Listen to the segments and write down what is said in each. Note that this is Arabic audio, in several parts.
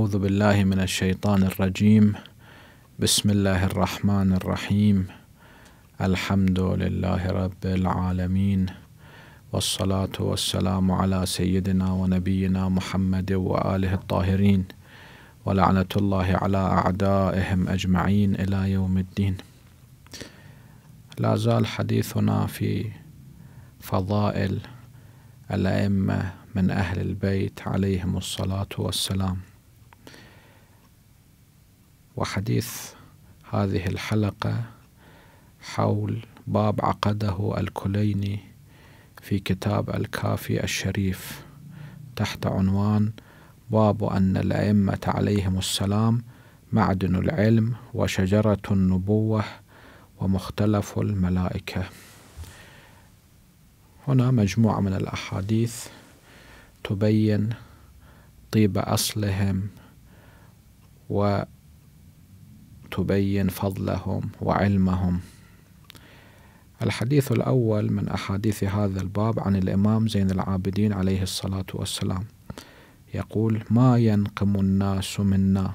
أعوذ بالله من الشيطان الرجيم بسم الله الرحمن الرحيم الحمد لله رب العالمين والصلاة والسلام على سيدنا ونبينا محمد وآله الطاهرين ولعنة الله على أعدائهم أجمعين إلى يوم الدين لا زال حديثنا في فضائل الأئمة من أهل البيت عليهم الصلاة والسلام وحديث هذه الحلقة حول باب عقده الكليني في كتاب الكافي الشريف تحت عنوان باب أن الأئمة عليهم السلام معدن العلم وشجرة النبوة ومختلف الملائكة هنا مجموعة من الأحاديث تبين طيب أصلهم و تبين فضلهم وعلمهم الحديث الأول من أحاديث هذا الباب عن الإمام زين العابدين عليه الصلاة والسلام يقول ما ينقم الناس منا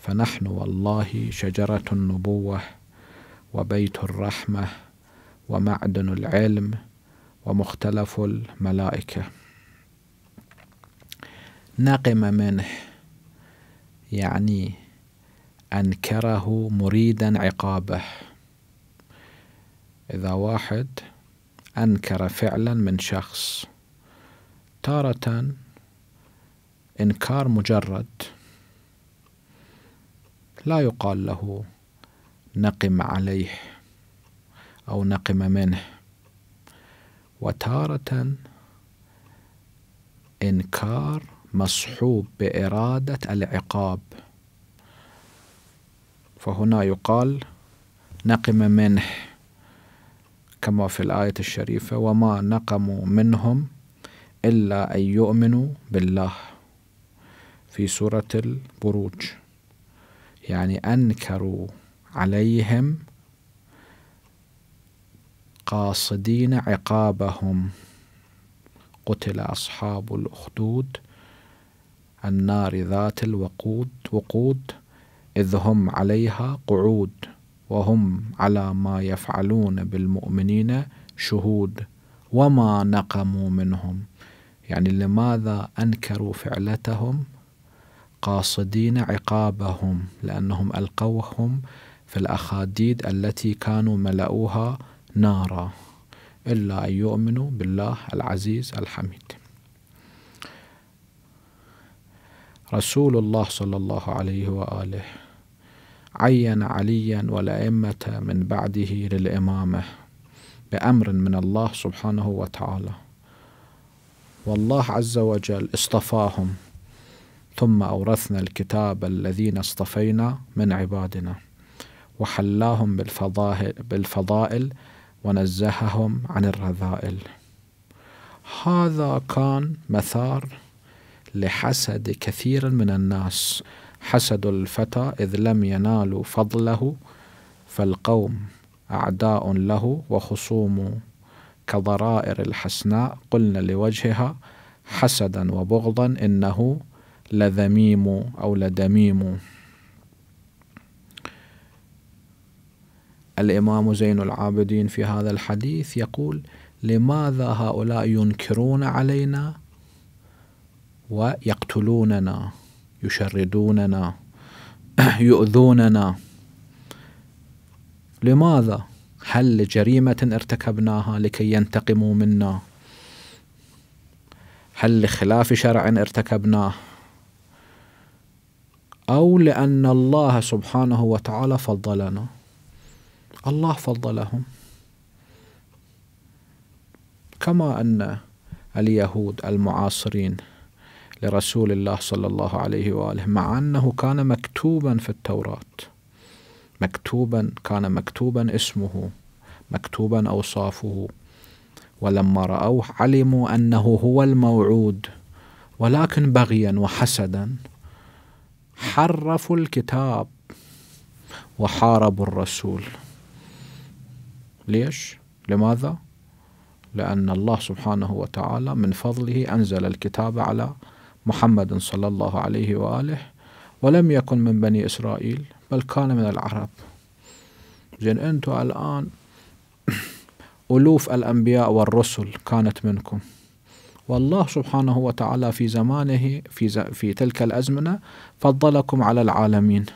فنحن والله شجرة النبوة وبيت الرحمة ومعدن العلم ومختلف الملائكة نقم منه يعني أنكره مريدا عقابه إذا واحد أنكر فعلا من شخص تارة إنكار مجرد لا يقال له نقم عليه أو نقم منه وتارة إنكار مصحوب بإرادة العقاب فهنا يقال نقم منه كما في الآية الشريفة وما نقموا منهم إلا أن يؤمنوا بالله في سورة البروج يعني أنكروا عليهم قاصدين عقابهم قتل أصحاب الأخدود النار ذات الوقود وقود إذ هم عليها قعود وهم على ما يفعلون بالمؤمنين شهود وما نقموا منهم يعني لماذا أنكروا فعلتهم قاصدين عقابهم لأنهم ألقوهم في الأخاديد التي كانوا ملؤوها نارا إلا أن يؤمنوا بالله العزيز الحميد رسول الله صلى الله عليه وآله عين عليا والأئمة من بعده للإمامة بأمر من الله سبحانه وتعالى والله عز وجل اصطفاهم ثم أورثنا الكتاب الذين اصطفينا من عبادنا وحلاهم بالفضائل, ونزههم عن الرذائل هذا كان مثار لحسد كثير من الناس حسد الفتى إذ لم ينالوا فضله فالقوم أعداء له وخصوم كضرائر الحسناء قلنا لوجهها حسدا وبغضا إنه لذميم أو لدميم الإمام زين العابدين في هذا الحديث يقول لماذا هؤلاء ينكرون علينا ويقتلوننا يشردوننا يؤذوننا لماذا هل لجريمة ارتكبناها لكي ينتقموا منا هل لخلاف شرع ارتكبناه أو لأن الله سبحانه وتعالى فضلنا الله فضلهم كما أن اليهود المعاصرين لرسول الله صلى الله عليه واله مع انه كان مكتوبا في التوراه مكتوبا كان مكتوبا اسمه مكتوبا اوصافه ولما راوه علموا انه هو الموعود ولكن بغيا وحسدا حرفوا الكتاب وحاربوا الرسول ليش لماذا لان الله سبحانه وتعالى من فضله انزل الكتاب على محمد صلى الله عليه وآله ولم يكن من بني إسرائيل بل كان من العرب زين أنتم الآن ألوف الأنبياء والرسل كانت منكم والله سبحانه وتعالى في زمانه في, ز... في تلك الأزمنة فضلكم على العالمين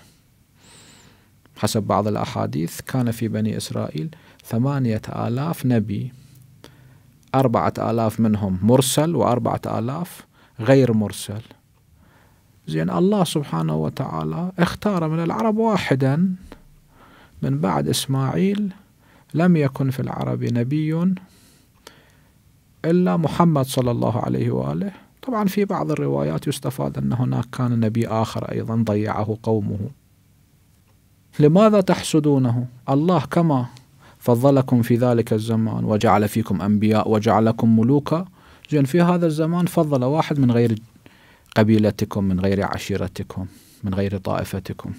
حسب بعض الأحاديث كان في بني إسرائيل ثمانية آلاف نبي أربعة آلاف منهم مرسل وأربعة آلاف غير مرسل زين الله سبحانه وتعالى اختار من العرب واحدا من بعد إسماعيل لم يكن في العرب نبي إلا محمد صلى الله عليه وآله طبعا في بعض الروايات يستفاد أن هناك كان نبي آخر أيضا ضيعه قومه لماذا تحسدونه الله كما فضلكم في ذلك الزمان وجعل فيكم أنبياء وجعلكم ملوكا زين في هذا الزمان فضل واحد من غير قبيلتكم من غير عشيرتكم من غير طائفتكم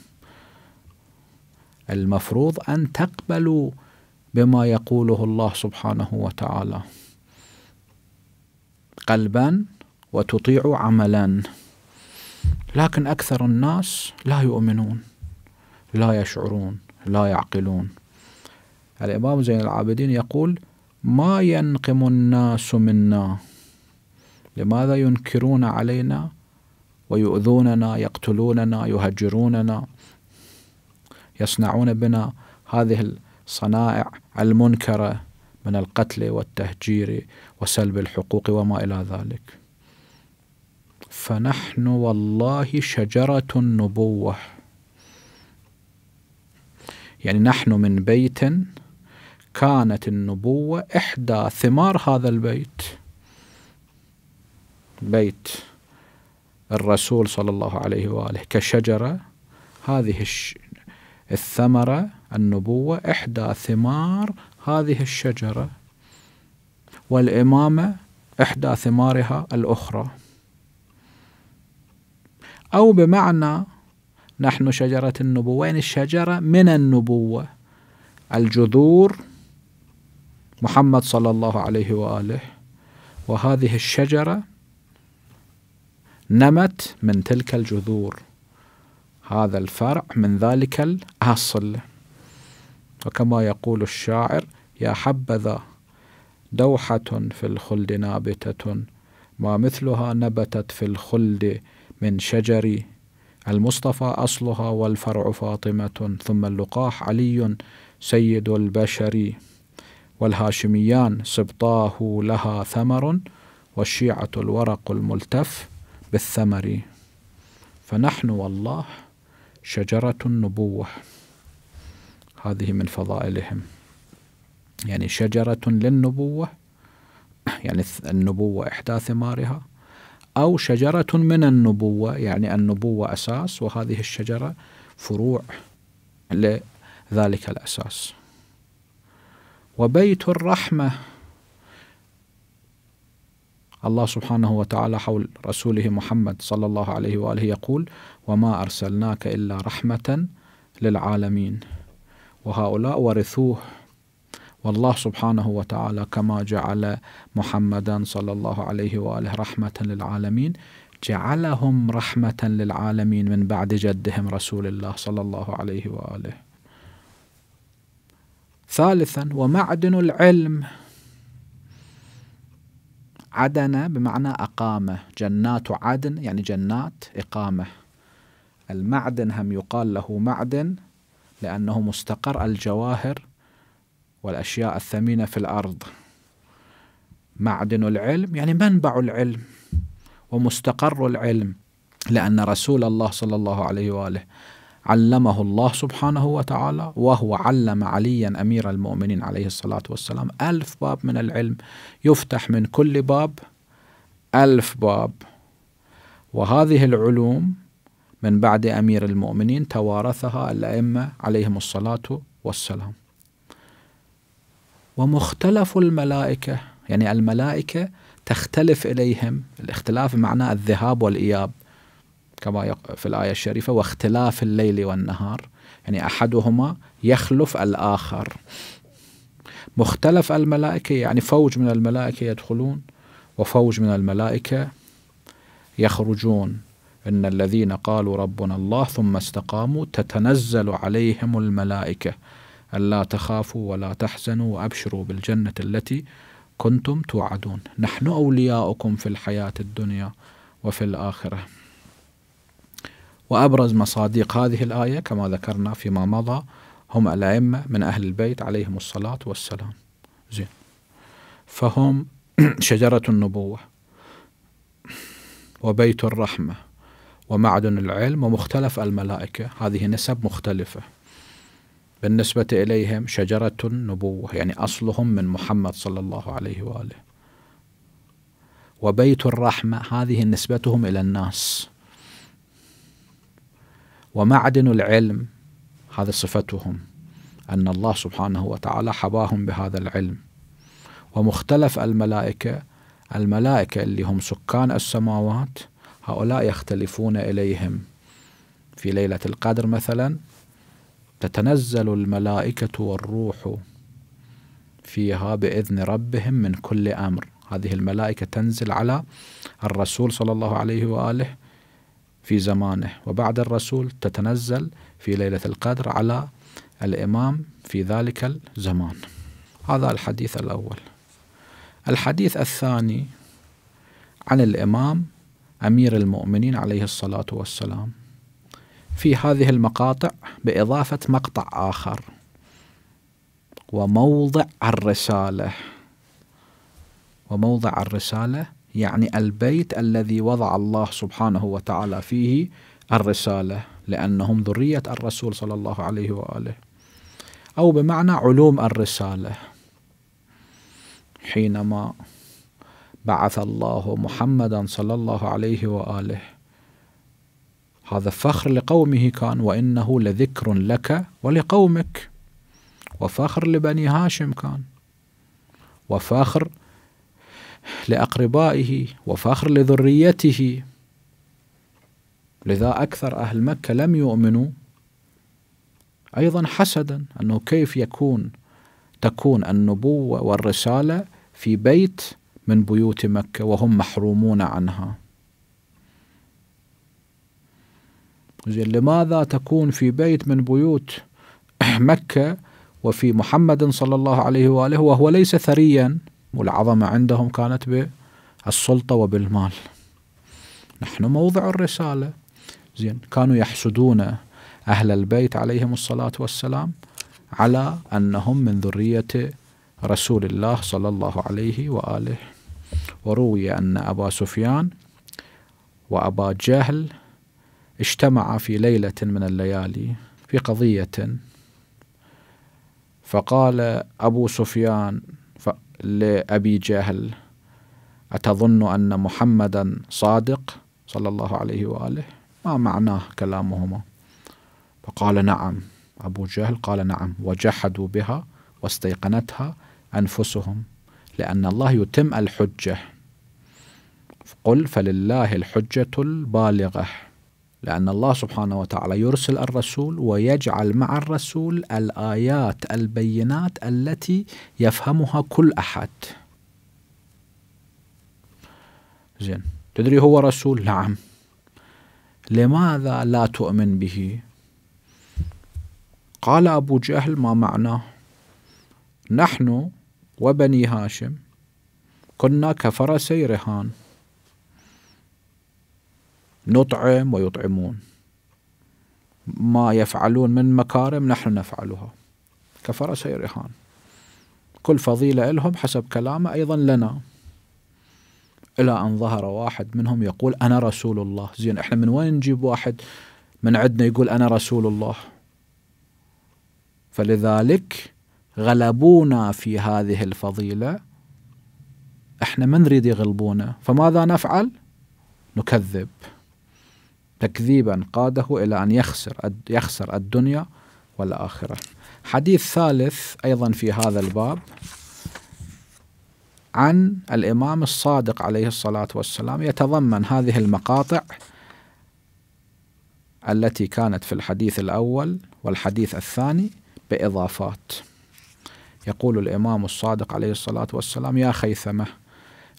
المفروض أن تقبلوا بما يقوله الله سبحانه وتعالى قلبا وتطيعوا عملا لكن أكثر الناس لا يؤمنون لا يشعرون لا يعقلون الإمام زين العابدين يقول ما ينقم الناس منا لماذا ينكرون علينا ويؤذوننا يقتلوننا يهجروننا يصنعون بنا هذه الصنائع المنكره من القتل والتهجير وسلب الحقوق وما الى ذلك فنحن والله شجره النبوه يعني نحن من بيت كانت النبوه احدى ثمار هذا البيت بيت الرسول صلى الله عليه وآله كشجرة هذه الثمرة النبوة إحدى ثمار هذه الشجرة والإمامة إحدى ثمارها الأخرى أو بمعنى نحن شجرة النبوة يعني الشجرة من النبوة الجذور محمد صلى الله عليه وآله وهذه الشجرة نمت من تلك الجذور هذا الفرع من ذلك الأصل وكما يقول الشاعر يا حبذا دوحة في الخلد نابتة ما مثلها نبتت في الخلد من شجر المصطفى أصلها والفرع فاطمة ثم اللقاح علي سيد البشر والهاشميان سبطاه لها ثمر والشيعة الورق الملتف بالثمر فنحن والله شجرة النبوة هذه من فضائلهم يعني شجرة للنبوة يعني النبوة إحدى ثمارها أو شجرة من النبوة يعني النبوة أساس وهذه الشجرة فروع لذلك الأساس وبيت الرحمة الله سبحانه وتعالى حول رسوله محمد صلى الله عليه واله يقول: وما ارسلناك الا رحمه للعالمين وهؤلاء ورثوه والله سبحانه وتعالى كما جعل محمدا صلى الله عليه واله رحمه للعالمين جعلهم رحمه للعالمين من بعد جدهم رسول الله صلى الله عليه واله. ثالثا ومعدن العلم عدن بمعنى أقامة جنات عدن يعني جنات إقامة المعدن هم يقال له معدن لأنه مستقر الجواهر والأشياء الثمينة في الأرض معدن العلم يعني منبع العلم ومستقر العلم لأن رسول الله صلى الله عليه وآله علمه الله سبحانه وتعالى وهو علم عليا أمير المؤمنين عليه الصلاة والسلام ألف باب من العلم يفتح من كل باب ألف باب وهذه العلوم من بعد أمير المؤمنين توارثها الأئمة عليهم الصلاة والسلام ومختلف الملائكة يعني الملائكة تختلف إليهم الاختلاف معناه الذهاب والإياب كما في الآية الشريفة واختلاف الليل والنهار يعني أحدهما يخلف الآخر مختلف الملائكة يعني فوج من الملائكة يدخلون وفوج من الملائكة يخرجون إن الذين قالوا ربنا الله ثم استقاموا تتنزل عليهم الملائكة ألا تخافوا ولا تحزنوا وأبشروا بالجنة التي كنتم توعدون نحن أولياؤكم في الحياة الدنيا وفي الآخرة وأبرز مصادق هذه الآية كما ذكرنا فيما مضى هم الأئمة من أهل البيت عليهم الصلاة والسلام زين فهم شجرة النبوة وبيت الرحمة ومعدن العلم ومختلف الملائكة هذه نسب مختلفة بالنسبة إليهم شجرة النبوة يعني أصلهم من محمد صلى الله عليه وآله وبيت الرحمة هذه نسبتهم إلى الناس ومعدن العلم هذا صفتهم أن الله سبحانه وتعالى حباهم بهذا العلم ومختلف الملائكة الملائكة اللي هم سكان السماوات هؤلاء يختلفون إليهم في ليلة القدر مثلا تتنزل الملائكة والروح فيها بإذن ربهم من كل أمر هذه الملائكة تنزل على الرسول صلى الله عليه وآله في زمانه وبعد الرسول تتنزل في ليلة القدر على الإمام في ذلك الزمان هذا الحديث الأول الحديث الثاني عن الإمام أمير المؤمنين عليه الصلاة والسلام في هذه المقاطع بإضافة مقطع آخر وموضع الرسالة وموضع الرسالة يعني البيت الذي وضع الله سبحانه وتعالى فيه الرسالة لأنهم ذرية الرسول صلى الله عليه وآله أو بمعنى علوم الرسالة حينما بعث الله محمدا صلى الله عليه وآله هذا فخر لقومه كان وإنه لذكر لك ولقومك وفخر لبني هاشم كان وفخر لأقربائه وفخر لذريته لذا أكثر أهل مكة لم يؤمنوا أيضا حسدا أنه كيف يكون تكون النبوة والرسالة في بيت من بيوت مكة وهم محرومون عنها زين لماذا تكون في بيت من بيوت مكة وفي محمد صلى الله عليه وآله وهو ليس ثريا والعظمة عندهم كانت بالسلطة وبالمال نحن موضع الرسالة زين كانوا يحسدون أهل البيت عليهم الصلاة والسلام على أنهم من ذرية رسول الله صلى الله عليه وآله وروي أن أبا سفيان وأبا جهل اجتمعا في ليلة من الليالي في قضية فقال أبو سفيان لأبي جهل أتظن أن محمدا صادق صلى الله عليه وآله ما معناه كلامهما فقال نعم أبو جهل قال نعم وجحدوا بها واستيقنتها أنفسهم لأن الله يتم الحجة قل فلله الحجة البالغة لأن الله سبحانه وتعالى يرسل الرسول ويجعل مع الرسول الآيات البينات التي يفهمها كل أحد زين تدري هو رسول نعم لماذا لا تؤمن به قال أبو جهل ما معناه نحن وبني هاشم كنا كفرسي رهان نطعم ويطعمون ما يفعلون من مكارم نحن نفعلها كفر إهان كل فضيلة لهم حسب كلامه أيضا لنا إلى أن ظهر واحد منهم يقول أنا رسول الله زين إحنا من وين نجيب واحد من عندنا يقول أنا رسول الله فلذلك غلبونا في هذه الفضيلة إحنا ما نريد يغلبونا فماذا نفعل نكذب تكذيبا قاده إلى أن يخسر يخسر الدنيا والآخرة حديث ثالث أيضا في هذا الباب عن الإمام الصادق عليه الصلاة والسلام يتضمن هذه المقاطع التي كانت في الحديث الأول والحديث الثاني بإضافات يقول الإمام الصادق عليه الصلاة والسلام يا خيثمة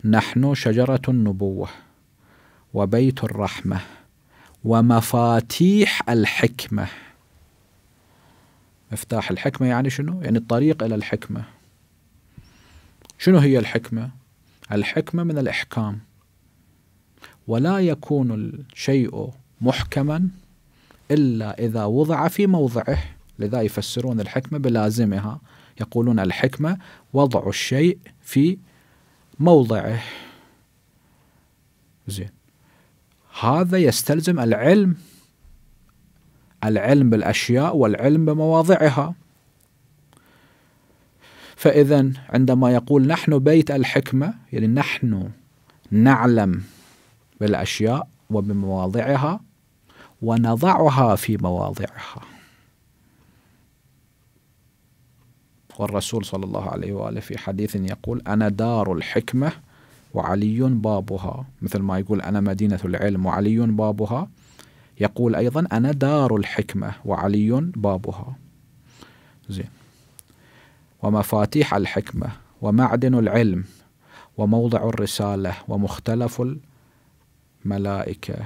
نحن شجرة النبوة وبيت الرحمة ومفاتيح الحكمة مفتاح الحكمة يعني شنو؟ يعني الطريق إلى الحكمة شنو هي الحكمة؟ الحكمة من الإحكام ولا يكون الشيء محكما إلا إذا وضع في موضعه لذا يفسرون الحكمة بلازمها يقولون الحكمة وضع الشيء في موضعه زين هذا يستلزم العلم العلم بالاشياء والعلم بمواضعها فاذا عندما يقول نحن بيت الحكمه يعني نحن نعلم بالاشياء وبمواضعها ونضعها في مواضعها والرسول صلى الله عليه واله في حديث يقول انا دار الحكمه وعلي بابها مثل ما يقول أنا مدينة العلم وعلي بابها يقول أيضا أنا دار الحكمة وعلي بابها زين ومفاتيح الحكمة ومعدن العلم وموضع الرسالة ومختلف الملائكة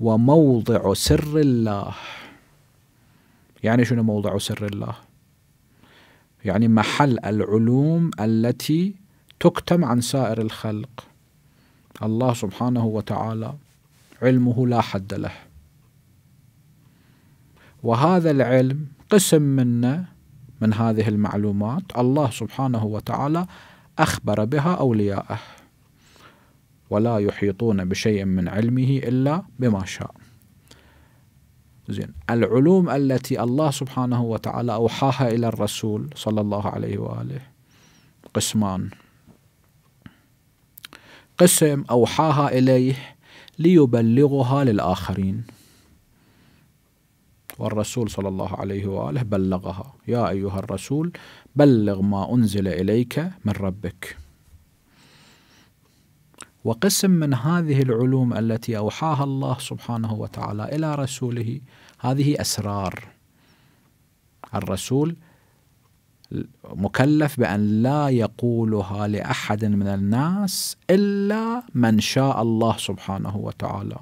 وموضع سر الله يعني شنو موضع سر الله يعني محل العلوم التي تكتم عن سائر الخلق الله سبحانه وتعالى علمه لا حد له وهذا العلم قسم منه من هذه المعلومات الله سبحانه وتعالى أخبر بها أولياءه ولا يحيطون بشيء من علمه إلا بما شاء زين العلوم التي الله سبحانه وتعالى أوحاها إلى الرسول صلى الله عليه وآله قسمان قسم أوحاها إليه ليبلغها للآخرين والرسول صلى الله عليه وآله بلغها يا أيها الرسول بلغ ما أنزل إليك من ربك وقسم من هذه العلوم التي أوحاها الله سبحانه وتعالى إلى رسوله هذه أسرار الرسول مكلف بأن لا يقولها لأحد من الناس إلا من شاء الله سبحانه وتعالى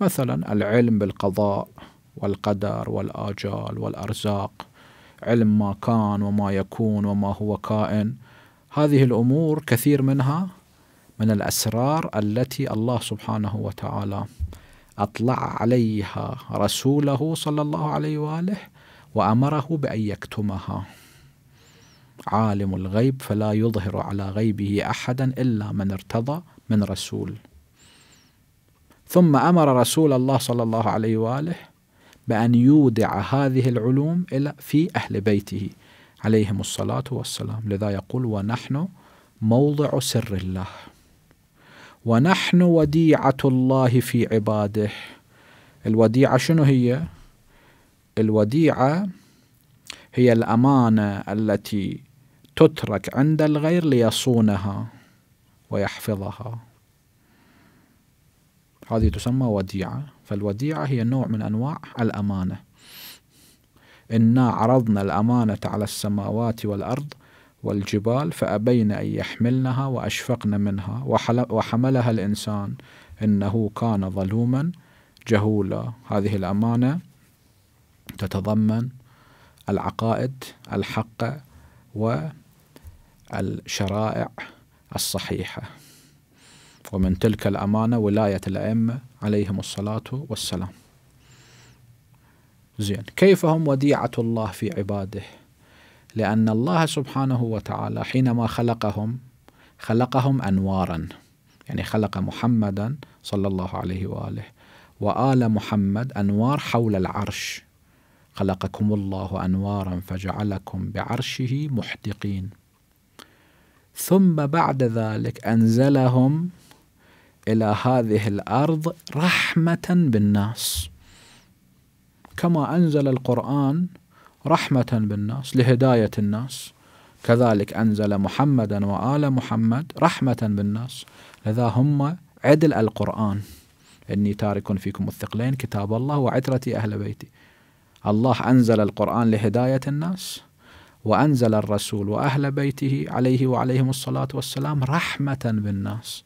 مثلا العلم بالقضاء والقدر والآجال والأرزاق علم ما كان وما يكون وما هو كائن هذه الأمور كثير منها من الأسرار التي الله سبحانه وتعالى أطلع عليها رسوله صلى الله عليه وآله وأمره بأن يكتمها عالم الغيب فلا يظهر على غيبه احدا الا من ارتضى من رسول ثم امر رسول الله صلى الله عليه واله بان يودع هذه العلوم الى في اهل بيته عليهم الصلاه والسلام لذا يقول ونحن موضع سر الله ونحن وديعه الله في عباده الوديعه شنو هي الوديعه هي الامانه التي تترك عند الغير ليصونها ويحفظها هذه تسمى وديعة فالوديعة هي نوع من أنواع الأمانة إنا عرضنا الأمانة على السماوات والأرض والجبال فأبين أن يحملنها وأشفقن منها وحملها الإنسان إنه كان ظلوما جهولا هذه الأمانة تتضمن العقائد الحقة و الشرائع الصحيحة ومن تلك الأمانة ولاية الأئمة عليهم الصلاة والسلام زين كيف هم وديعة الله في عباده لأن الله سبحانه وتعالى حينما خلقهم خلقهم أنوارا يعني خلق محمدا صلى الله عليه وآله وآل محمد أنوار حول العرش خلقكم الله أنوارا فجعلكم بعرشه محدقين ثم بعد ذلك أنزلهم إلى هذه الأرض رحمة بالناس كما أنزل القرآن رحمة بالناس لهداية الناس كذلك أنزل محمدا وآل محمد رحمة بالناس لذا هم عدل القرآن إني تارك فيكم الثقلين كتاب الله وعترتي أهل بيتي الله أنزل القرآن لهداية الناس وأنزل الرسول وأهل بيته عليه وعليهم الصلاة والسلام رحمة بالناس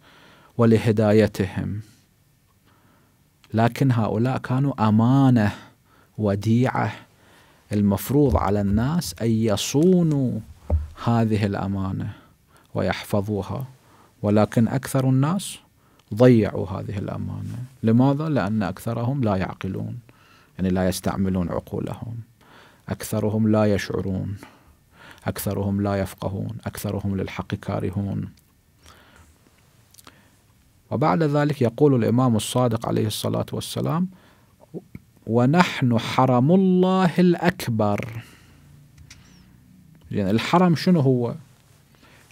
ولهدايتهم لكن هؤلاء كانوا أمانة وديعة المفروض على الناس أن يصونوا هذه الأمانة ويحفظوها ولكن أكثر الناس ضيعوا هذه الأمانة لماذا؟ لأن أكثرهم لا يعقلون يعني لا يستعملون عقولهم أكثرهم لا يشعرون أكثرهم لا يفقهون أكثرهم للحق كارهون وبعد ذلك يقول الإمام الصادق عليه الصلاة والسلام ونحن حرم الله الأكبر يعني الحرم شنو هو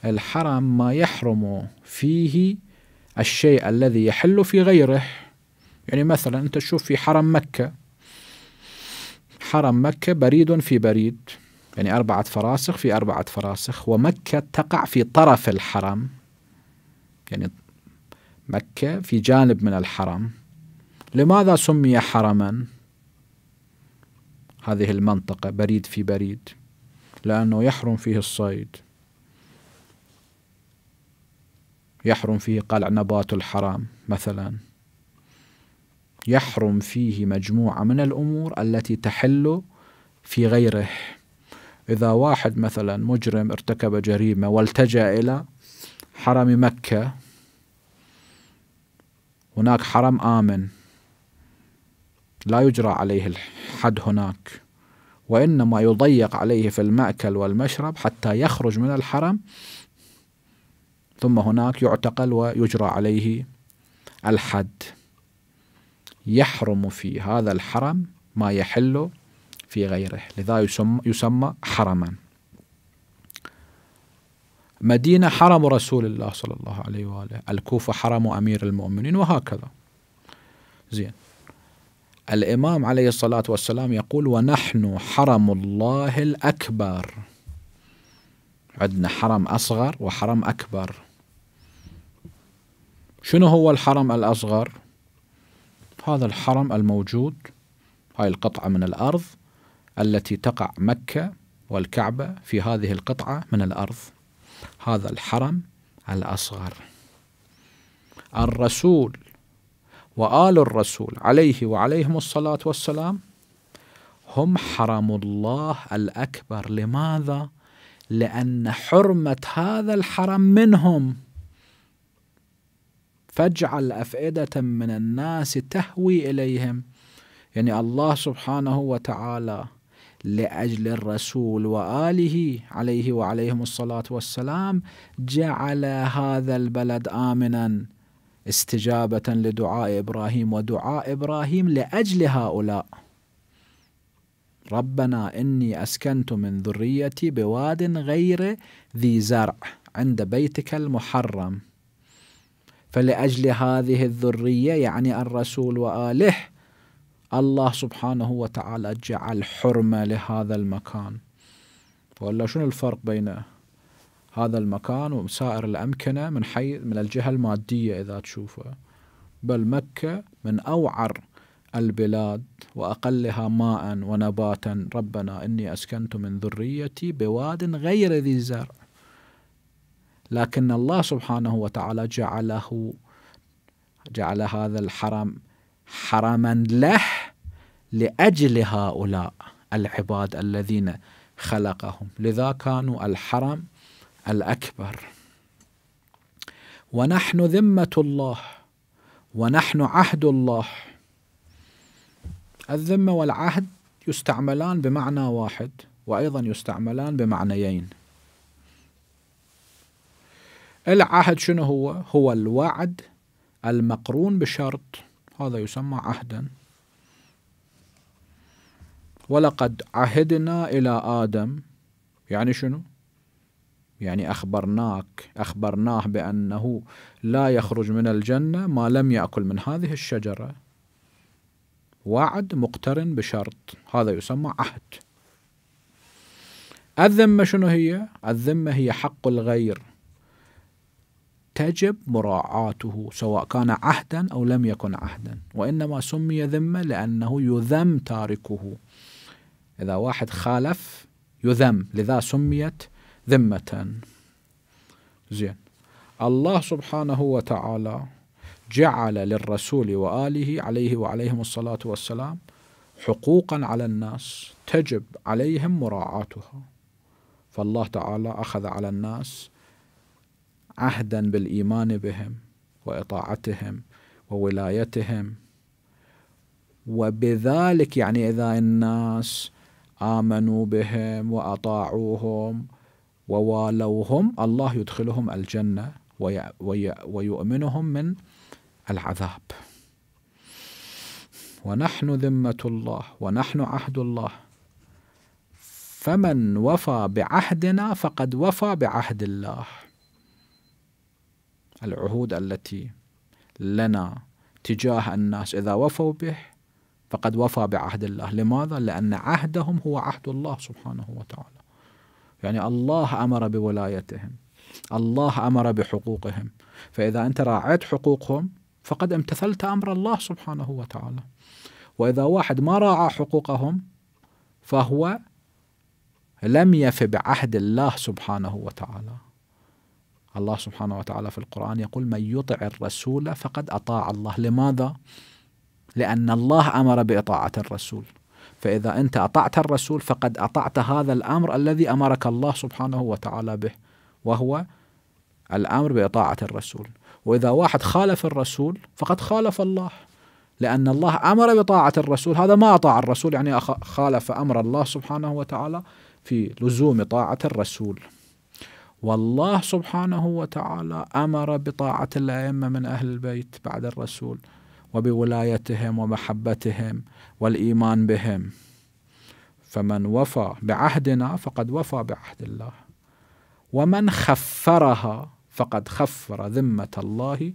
الحرم ما يحرم فيه الشيء الذي يحل في غيره يعني مثلا أنت تشوف في حرم مكة حرم مكة بريد في بريد يعني أربعة فراسخ في أربعة فراسخ ومكة تقع في طرف الحرم يعني مكة في جانب من الحرم لماذا سمي حرما هذه المنطقة بريد في بريد لأنه يحرم فيه الصيد يحرم فيه قلع نبات الحرام مثلا يحرم فيه مجموعة من الأمور التي تحل في غيره إذا واحد مثلا مجرم ارتكب جريمة والتجأ إلى حرم مكة هناك حرم آمن لا يجرى عليه الحد هناك وإنما يضيق عليه في المأكل والمشرب حتى يخرج من الحرم ثم هناك يعتقل ويجرى عليه الحد يحرم في هذا الحرم ما يحل في غيره لذا يسمى, يسمى حرما مدينة حرم رسول الله صلى الله عليه وآله الكوفة حرم أمير المؤمنين وهكذا زين الإمام عليه الصلاة والسلام يقول ونحن حرم الله الأكبر عندنا حرم أصغر وحرم أكبر شنو هو الحرم الأصغر هذا الحرم الموجود هاي القطعة من الأرض التي تقع مكة والكعبة في هذه القطعة من الأرض هذا الحرم الأصغر الرسول وآل الرسول عليه وعليهم الصلاة والسلام هم حرم الله الأكبر لماذا؟ لأن حرمة هذا الحرم منهم فاجعل أفئدة من الناس تهوي إليهم يعني الله سبحانه وتعالى لاجل الرسول واله عليه وعليهم الصلاه والسلام جعل هذا البلد امنا استجابه لدعاء ابراهيم ودعاء ابراهيم لاجل هؤلاء ربنا اني اسكنت من ذريتي بواد غير ذي زرع عند بيتك المحرم فلاجل هذه الذريه يعني الرسول واله الله سبحانه وتعالى جعل حرمة لهذا المكان ولا شنو الفرق بين هذا المكان وسائر الأمكنة من حي من الجهة المادية إذا تشوفه بل مكة من أوعر البلاد وأقلها ماء ونباتا ربنا إني أسكنت من ذريتي بواد غير ذي زرع لكن الله سبحانه وتعالى جعله جعل هذا الحرم حرما له لاجل هؤلاء العباد الذين خلقهم لذا كانوا الحرم الاكبر ونحن ذمه الله ونحن عهد الله الذمه والعهد يستعملان بمعنى واحد وايضا يستعملان بمعنيين العهد شنو هو هو الوعد المقرون بشرط هذا يسمى عهدا ولقد عهدنا إلى آدم يعني شنو؟ يعني أخبرناك أخبرناه بأنه لا يخرج من الجنة ما لم يأكل من هذه الشجرة وعد مقترن بشرط هذا يسمى عهد الذمة شنو هي؟ الذمة هي حق الغير تجب مراعاته سواء كان عهدا أو لم يكن عهدا وإنما سمي ذمة لأنه يذم تاركه إذا واحد خالف يذم لذا سميت ذمة زين الله سبحانه وتعالى جعل للرسول وآله عليه وعليهم الصلاة والسلام حقوقا على الناس تجب عليهم مراعاتها فالله تعالى أخذ على الناس عهدا بالإيمان بهم وإطاعتهم وولايتهم وبذلك يعني إذا الناس آمنوا بهم وأطاعوهم ووالوهم الله يدخلهم الجنة ويؤمنهم من العذاب ونحن ذمة الله ونحن عهد الله فمن وفى بعهدنا فقد وفى بعهد الله العهود التي لنا تجاه الناس إذا وفوا به فقد وفى بعهد الله لماذا؟ لأن عهدهم هو عهد الله سبحانه وتعالى يعني الله أمر بولايتهم الله أمر بحقوقهم فإذا أنت راعيت حقوقهم فقد امتثلت أمر الله سبحانه وتعالى وإذا واحد ما راعى حقوقهم فهو لم يف بعهد الله سبحانه وتعالى الله سبحانه وتعالى في القرآن يقول من يطع الرسول فقد أطاع الله لماذا؟ لأن الله أمر بإطاعة الرسول فإذا أنت أطعت الرسول فقد أطعت هذا الأمر الذي أمرك الله سبحانه وتعالى به وهو الأمر بإطاعة الرسول وإذا واحد خالف الرسول فقد خالف الله لأن الله أمر بطاعة الرسول هذا ما أطاع الرسول يعني خالف أمر الله سبحانه وتعالى في لزوم طاعة الرسول والله سبحانه وتعالى أمر بطاعة الأئمة من أهل البيت بعد الرسول وبولايتهم ومحبتهم والايمان بهم فمن وفى بعهدنا فقد وفى بعهد الله ومن خفرها فقد خفر ذمه الله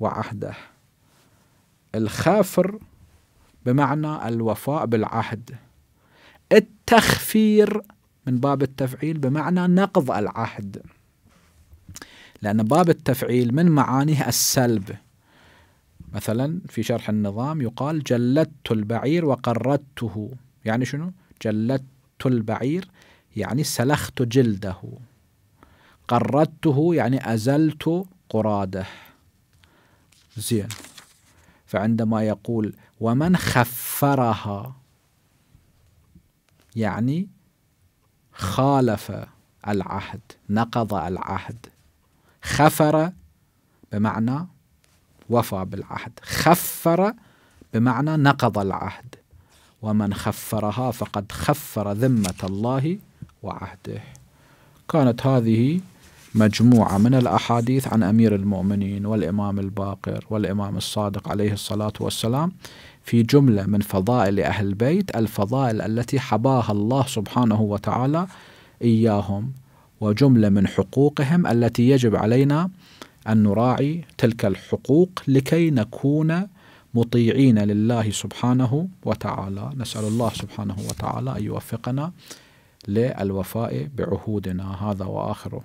وعهده الخافر بمعنى الوفاء بالعهد التخفير من باب التفعيل بمعنى نقض العهد لأن باب التفعيل من معانيه السلب مثلا في شرح النظام يقال جلدت البعير وقردته يعني شنو جلدت البعير يعني سلخت جلده قردته يعني أزلت قراده زين فعندما يقول ومن خفرها يعني خالف العهد نقض العهد خفر بمعنى وفى بالعهد خفر بمعنى نقض العهد ومن خفرها فقد خفر ذمة الله وعهده كانت هذه مجموعة من الأحاديث عن أمير المؤمنين والإمام الباقر والإمام الصادق عليه الصلاة والسلام في جملة من فضائل أهل البيت الفضائل التي حباها الله سبحانه وتعالى إياهم وجملة من حقوقهم التي يجب علينا أن نراعي تلك الحقوق لكي نكون مطيعين لله سبحانه وتعالى نسأل الله سبحانه وتعالى أن يوفقنا للوفاء بعهودنا هذا وآخر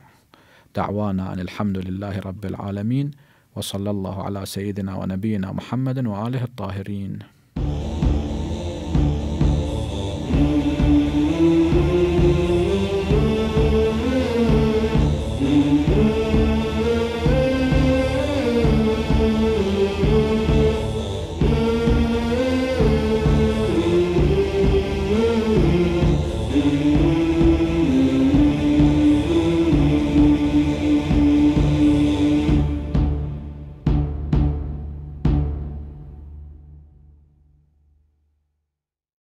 دعوانا أن الحمد لله رب العالمين وصلى الله على سيدنا ونبينا محمد وآله الطاهرين